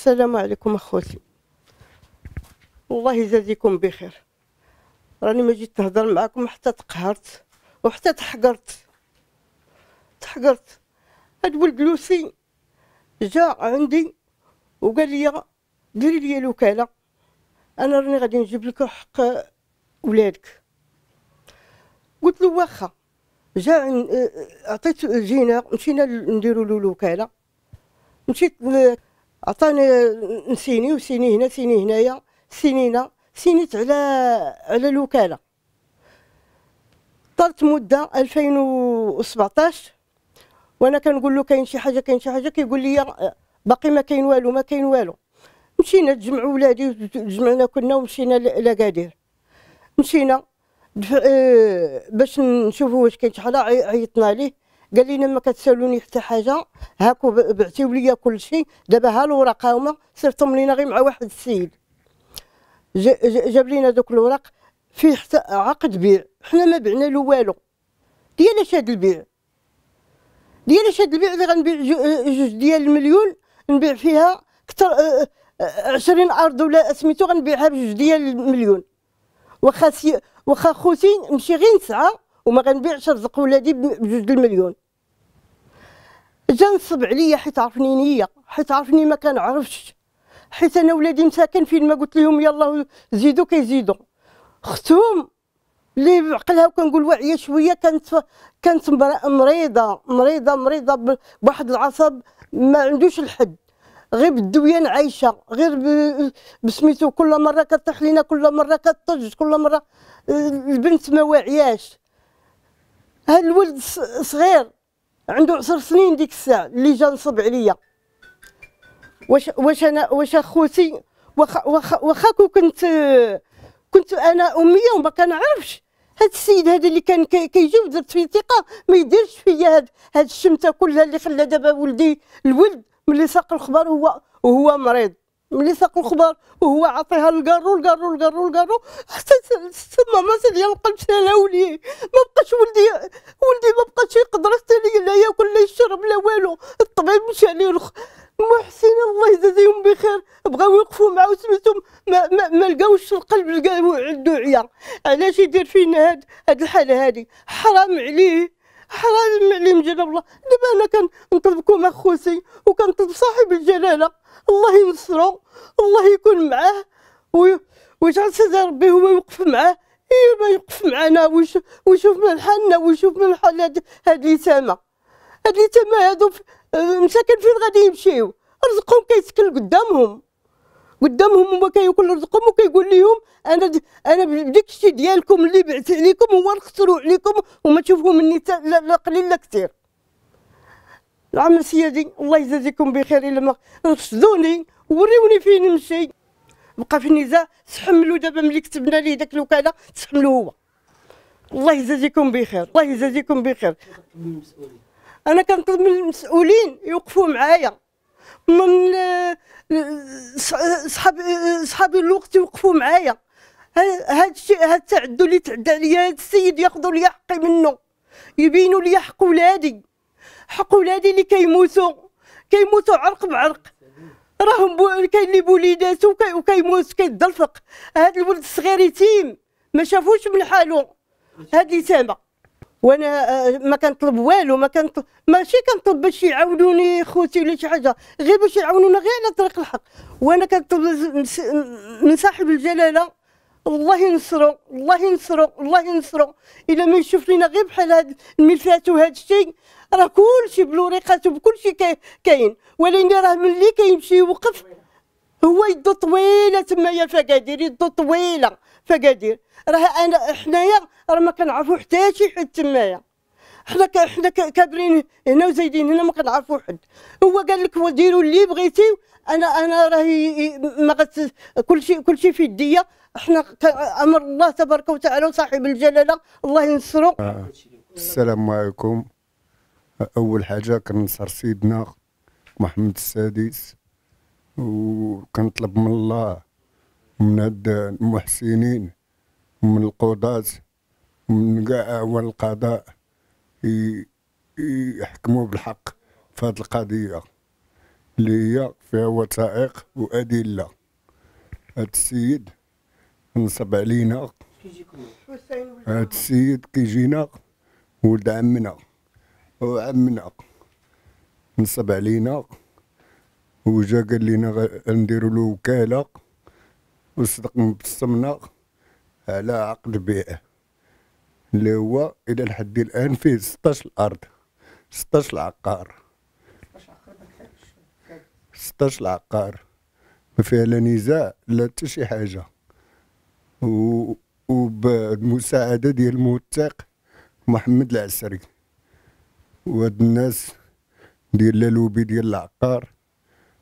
السلام عليكم اخوتي والله يجازيكم بخير راني ما جيت نهضر معاكم حتى تقهرت وحتى تحقرت تحقرت هاد ولد لوسي جا عندي وقال لي ديري لي الوكاله انا راني غادي نجيب لك حق ولادك قلت له واخا جا عن... عطيت جينا مشينا نديرو له الوكاله مشيت عطاني نسيني وسيني هنا سيني هنايا سنينا سينيت على على الوكالة طرت مدة 2017 وانا كنقول له كاين شي حاجة كاين شي حاجة كيقول لي باقي ما كاين والو ما كاين والو مشينا تجمعوا ولادي وجمعنا كنا ومشينا لاكادير مشينا آه، باش نشوفوا واش كاين شحال عيطنا ليه قال لنا ما كتسالوني حتى حاجه هاكو بعتيو ليا كل شيء دابا ها الوراق هما صيفطهم لينا غير مع واحد السيد جاب لينا دوك الوراق فيه حتى عقد بيع حنا ما بعنا له والو ديالاش هاد البيع ديالاش هاد البيع اللي غنبيع جوج ديال المليون نبيع فيها كثر 20 ارض ولا سميتو غنبيعها بجوج ديال المليون واخا واخا خوتي نمشي غير نسعى وما غنبيعش الزقوله ولادي بجوج المليون جا نصب عليا حيت عرفني نية حيت عرفني ما كنعرفش حيت انا ولادي مساكن فين ما قلت لهم يلا زيدوا كيزيدوا اختهم اللي بعقلها وكنقول واعيه شويه كانت كانت مريضه مريضه مريضه بواحد العصب ما عندوش الحد غير بالدويان عايشه غير بسميتو كل مره كطيح لينا كل مره كطج كل مره آه، البنت ما واعياش هاد الولد صغير عنده عشر سنين ديك الساعه اللي جا نصب عليا واش واش انا واش اخوتي واخا واخا كنت كنت انا اميه وما كنعرفش هاد السيد هذا اللي كان كيجي ودرت فيه ثقه ما يديرش فيا هاد هاد الشمته كلها اللي خلى دابا ولدي الولد ملي ساق الخبر هو وهو مريض ملي ساق الخبار وهو عاطيها القارو القارو القارو القارو حتى تما مات ديال القلب سالا وليه ما بقاش ولدي ولدي ما بقاش يقدر حتى لا ياكل لا يشرب لا والو الطبيب مشى عليه الخ محسن الله يجازيهم بخير بغاو يوقفوا معاه وسميتهم ما, ما, ما لقاوش القلب لقاو عنده عيا علاش يدير فينا هاد هاد الحاله هادي حرام عليه حرام عليه مجرب الله دابا انا كنطلبكم اخوتي وكنطلب صاحب الجلاله الله ينصرو الله يكون معاه ويجعل سيدي ربي هو يوقف معاه إيما يوقف معنا ويشوف, ويشوف من حالنا ويشوف من حال هاد اليتامى هاد اليتامى هادو مساكن فين غادي يمشيو رزقهم كيسكن قدامهم قدامهم هما كياكل رزقهم وكيقول لهم انا انا بديك الشيء ديالكم اللي بعت عليكم هو نخسروا عليكم وما تشوفوا مني لا قليل لا كثير العم سيادي الله يجازيكم بخير ما رشدوني وريوني فين نمشي بقى في النزاع تحملوا دابا ملي كتبنا ليه داك الوكاله تحملوا هو الله يجازيكم بخير الله يجازيكم بخير انا كنطلب من المسؤولين يوقفوا معايا من صحاب صحاب الوقت يوقفوا معايا هاد الشيء هاد التعدي اللي تعدى عليا هاد السيد ياخذوا لي حقي منه يبينوا لي حق ولادي حق ولادي اللي كيموتوا كيموتوا عرق بعرق راهم بو... كاين اللي بوليداتو وكي... وكيموت كيتدلفق هذا الولد الصغير يتيم ما شافوش من حاله هذه تامة وانا آه، ما كنطلب والو ما كنطلب ماشي كنطلب باش يعاونوني خوتي ولا شي حاجه غير باش يعاونونا غير على طريق الحق وانا كنطلب من صاحب الجلاله الله ينصرو الله ينصرو الله ينصرو الا ما يشوف لينا غير بحال هاد الملفات وهاد الشيء راه كلشي بلوريقات وبكلشي كاين ولكن راه ملي كيمشي يوقف هو يدو طويله تمايا فكادير يدو طويله فكادير راه انا حنايا راه ما كنعرفو حتى شي حد تمايا حنا حنا كابرين هنا وزايدين هنا ما كنعرفو حد هو قال لك ديروا اللي بغيتي انا انا راهي ما كلشي كلشي في يديا احنا امر الله تبارك وتعالى وصاحب الجلاله الله ينصره آه. السلام عليكم اول حاجه كننصر سيدنا محمد السادس وكنطلب من الله من هاد المحسنين ومن القضاة ومن كاع اعوان القضاء يحكموا بالحق في هاد القضيه اللي هي فيها وثائق وادله هاد السيد نصب علينا هاد السيد كيجينا ولد عمنا وعمنا نصب علينا وجا قال لينا نديرو له وكاله وصدق مبسمنا على عقد بيع اللي هو الى الحد الان فيه 16 ارض 16 عقار 16 عقار ما فيها لا نزاع لا حتى شي حاجه وبالمساعده ديال الموثق محمد العسري وهاد الناس ديال اللوبي ديال العقار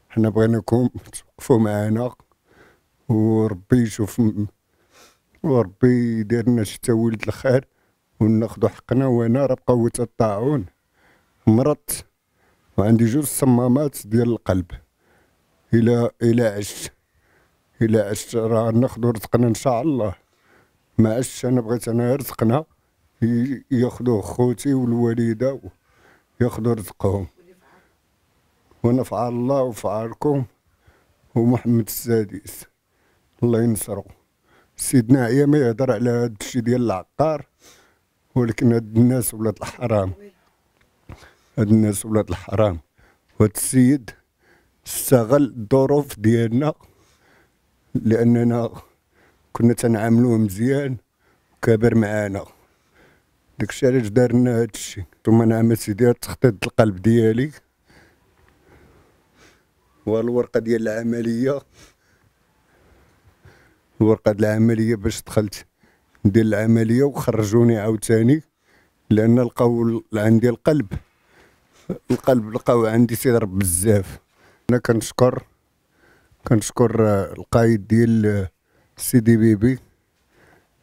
حنا بغيناكم توقفوا معانا وربي يشوف وربي يديرنا شتا ولد الخير وناخذوا حقنا وانا راه بقاو الطاعون مرضت وعندي جوج صمامات ديال القلب الى الى عشت إلا عشت راه ناخدو رزقنا إن شاء الله ما أس أنا بغيت أنا رزقنا ياخدوه خوتي والوالدة ياخدو رزقهم وأنا فعال الله وفعالكم ومحمد السادس الله ينصرو سيدنا عيا ما يهضر على هذا الشيء ديال العقار ولكن هاد الناس ولاد الحرام هاد الناس ولاد الحرام وهاد السيد استغل الظروف ديالنا لاننا كنا تنعاملوه مزيان كابر معانا داكشي علاش دارنا هادشي ثم نعم سيدي تخطيط القلب ديالي والورقه ديال العمليه الورقه ديال العمليه باش دخلت ندير العمليه وخرجوني عاوتاني لان لقاو عندي القلب القلب لقاو عندي سيرب بزاف انا كنشكر كنشكر القائد ديال سيدي بيبي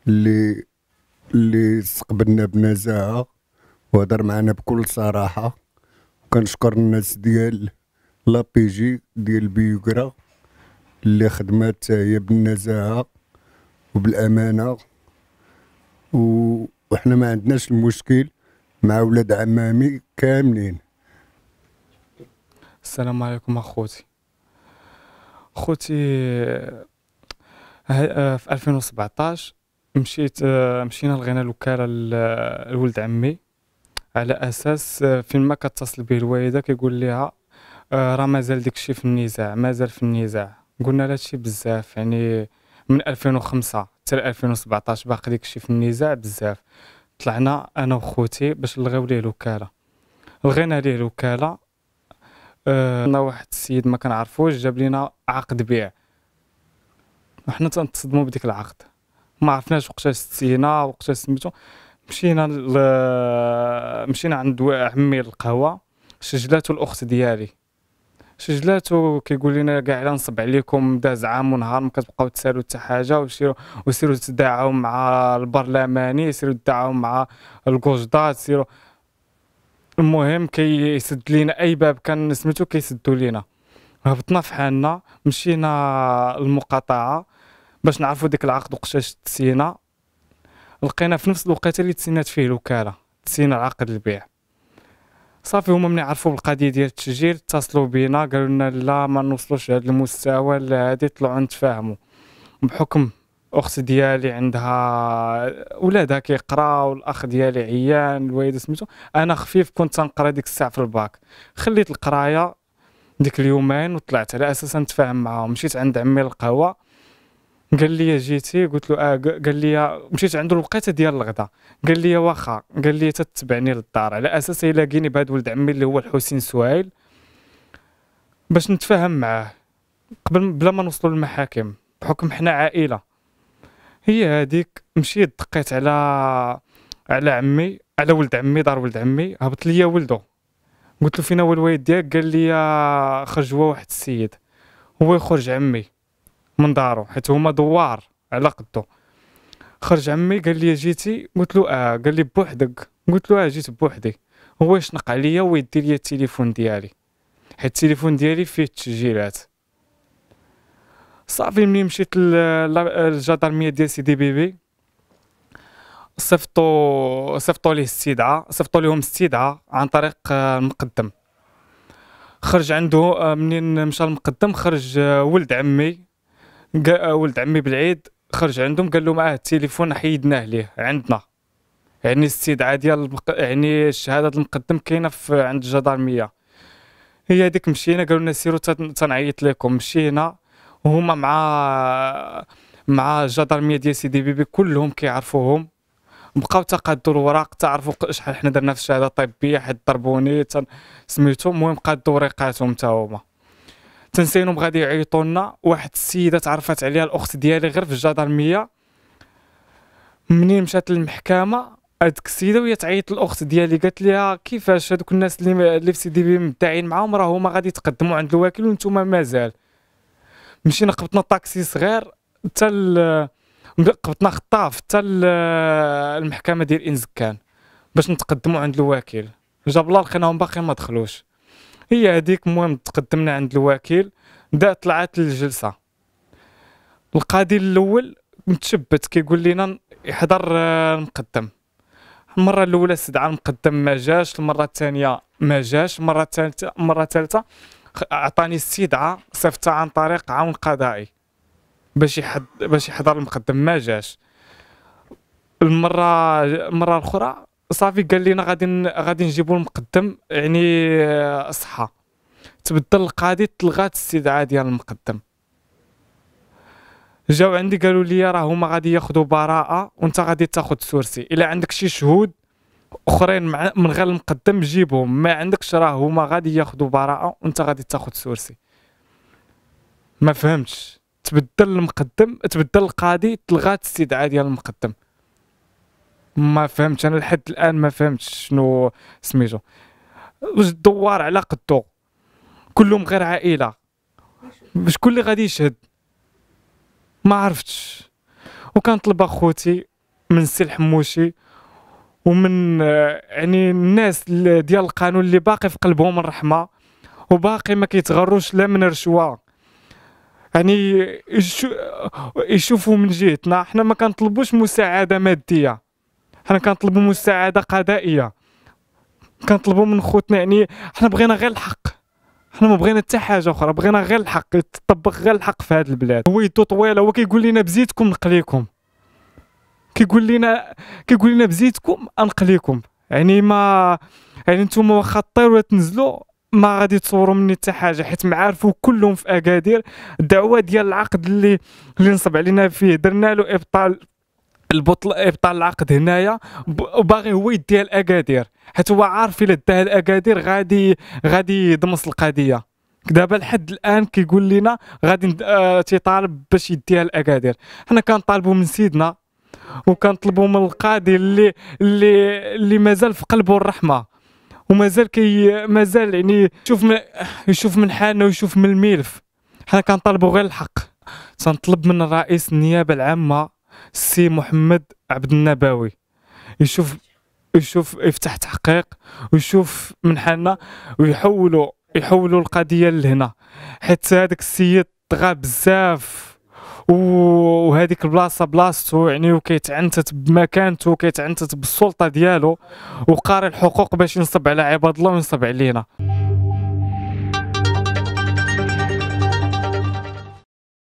اللي اللي استقبلنا بنزاهه وهضر معنا بكل صراحه كنشكر الناس ديال لابيجي ديال بيوغرا اللي خدمات هي بالنزاهه وبالامانه و... وحنا ما عندناش المشكل مع ولاد عمامي كاملين السلام عليكم اخوتي خوتي آه، في 2017 مشيت آه، مشينا لغينا الوكاله لولد عمي على اساس آه، فين ما كتصل به الوالده كيقول ليها راه مازال داكشي في النزاع مازال في النزاع قلنا لها شي بزاف يعني من 2005 حتى 2017 باقي داكشي في النزاع بزاف طلعنا انا وخوتي باش نلغيو ليه الوكاله لغينا ليه الوكاله آه واحد السيد ما كنعرفوش جاب لينا عقد بيع وحنا تنتصدموا بديك العقد ما عرفناش وقتاش ستينا وقتاش سميتو مشينا ل... مشينا عند عمي القهوه سجلاتو الاخت ديالي سجلاتو كيقول لنا كاع لا نصب عليكم داز عام ونهار ما كتبقاو تسالوا حتى حاجه وسيروا وسيروا تداعوا مع البرلماني سيروا تداعوا مع الكوجدات سيروا المهم كيسد كي لينا اي باب كان سميتو كيسدو كي لينا هبطنا في حالنا مشينا المقاطعه باش نعرفوا ديك العقد وقتاش تسينا لقينا في نفس الوقت اللي تسينات فيه الوكاله تسينا عقد البيع صافي هما ملي عرفوا بالقضيه ديال التسجيل اتصلوا بينا قالوا لنا لا ما نوصلوش لهذا المستوى لا هادي طلعوا نتفاهموا بحكم الاخت ديالي عندها ولادها كيقراو الاخ ديالي عيان الوالد سميتو انا خفيف كنت تنقرا ديك الساعه في الباك خليت القرايه ديك اليومين وطلعت على اساس نتفاهم معاهم مشيت عند عمي القهوه قال لي جيتي قلت له آه قال لي مشيت عنده الوقيته ديال الغدا قال لي واخا قال لي تتبعني للدار على اساس يلاقيني بهذا ولد عمي اللي هو الحسين سويل باش نتفاهم معاه قبل بلا ما نوصلوا للمحاكم بحكم حنا عائله هي هذيك مشيت دقيت على على عمي على ولد عمي دار ولد عمي هبط ليا ولدو قلت له فين هو الوالد ديالك قال لي آه، خرج هو واحد السيد هو يخرج عمي من دارو حيت هما دوار على قدو خرج عمي قال لي جيتي قلت له اه قال لي بوحدك قلت له اه جيت بوحدي هو يشنق عليا ويدي لي التليفون ديالي حيت التليفون ديالي فيه التسجيلات صافي ملي مشيت للجدرميه ديال سيدي بيبي صيفطوا صيفطوا ليه استدعاء صيفطوا لهم استدعاء عن طريق آه، المقدم خرج عنده آه، منين مشى المقدم خرج آه، ولد عمي ولد عمي بالعيد خرج عندهم قال لهم اه التليفون حيدناه ليه عندنا يعني الاستدعاء ديال المق... يعني شهاده المقدم كاينه في عند الجدارميه هي هذيك مشينا قالوا لنا سيروا تنعيط لكم مشينا وهما مع مع الجدرميه ديال سيدي بيبي كلهم كيعرفوهم بقاو تقادوا الوراق تعرفوا شحال حنا درنا في الشهاده طيب، الطبيه حد ضربوني سميتو المهم قادوا وريقاتهم حتى هما تنسينهم غادي يعيطوا لنا واحد السيده تعرفت عليها الاخت ديالي غير في الجدرميه منين مشات للمحكمه هذيك السيده وهي تعيط الاخت ديالي قالت ليها كيفاش هذوك الناس اللي اللي في سيدي بيبي مدعين معاهم راه هما غادي يتقدموا عند الوكيل وانتم مازال مشينا قبطنا طاكسي صغير حتى قبطنا خطاف حتى المحكمه ديال انزكان باش نتقدموا عند الوكيل جاب الله لقيناهم باقي ما دخلوش هي هذيك المهم تقدمنا عند الوكيل دا طلعت للجلسه القاضي الاول متشبت كيقول لنا يحضر آه، المقدم المره الاولى استدعى المقدم ما جاش المره الثانيه ما جاش المره الثالثه المره الثالثه اعطاني استدعاء صيفطها عن طريق عون قضائي باش يحد باش يحضر المقدم ما جاش المره المره الاخرى صافي قال لينا غادي غادي نجيبوا المقدم يعني صحه تبدل القاضي تلغات الاستدعاء ديال المقدم جاو عندي قالوا لي راه هما غادي ياخذوا براءه وانت غادي تاخذ سورسي الا عندك شي شهود اخرين من غير المقدم جيبهم ما عندكش راه هما غادي ياخذوا براءه وانت غادي تاخذ سورسي ما فهمتش تبدل المقدم تبدل القاضي تلغى الاستدعاء ديال المقدم ما فهمتش انا لحد الان ما فهمتش شنو سميتو واش الدوار على قدو كلهم غير عائله شكون اللي غادي يشهد ما عرفتش وكنطلب اخوتي من سي الحموشي ومن آه، يعني الناس ديال القانون اللي باقي في قلبهم الرحمه وباقي ما كيتغروش لا من رشوه يعني يشوفوا من جهتنا حنا ما كنطلبوش مساعده ماديه حنا كنطلبوا مساعده قضائيه كنطلبوا من خوتنا يعني حنا بغينا غير الحق حنا ما بغينا حتى حاجه اخرى بغينا غير الحق يتطبق غير الحق في هذه البلاد هو يدو طويله هو كيقول لنا بزيتكم نقليكم كيقول لنا كيقول لنا بزيتكم انقليكم يعني ما يعني نتوما واخا طيروا تنزلوا ما غادي تصوروا مني حتى حاجه حيت معارفو كلهم في اكادير الدعوه ديال العقد اللي اللي نصب علينا فيه درنا له ابطال البطل ابطال العقد هنايا وباغي هو يديها لاكادير حيت هو عارف الا داها لاكادير غادي غادي يضمص القضيه دابا لحد الان كيقول لنا غادي آه، تيطالب باش يديها لاكادير حنا كنطالبوا من سيدنا وكنطلبوا من القاضي اللي اللي اللي مازال في قلبه الرحمه ومازال كي مازال يعني يشوف من يشوف من حالنا ويشوف من الملف حنا كنطالبوا غير الحق تنطلب من رئيس النيابه العامه السي محمد عبد النبوي يشوف يشوف يفتح تحقيق ويشوف من حالنا ويحولوا يحولوا القضيه لهنا حيت هذاك السيد طغى بزاف وهذيك البلاصه بلاصتو يعني وكيتعنتت بمكانته وكيتعنتت بالسلطه ديالو وقاري الحقوق باش ينصب على عباد الله وينصب علينا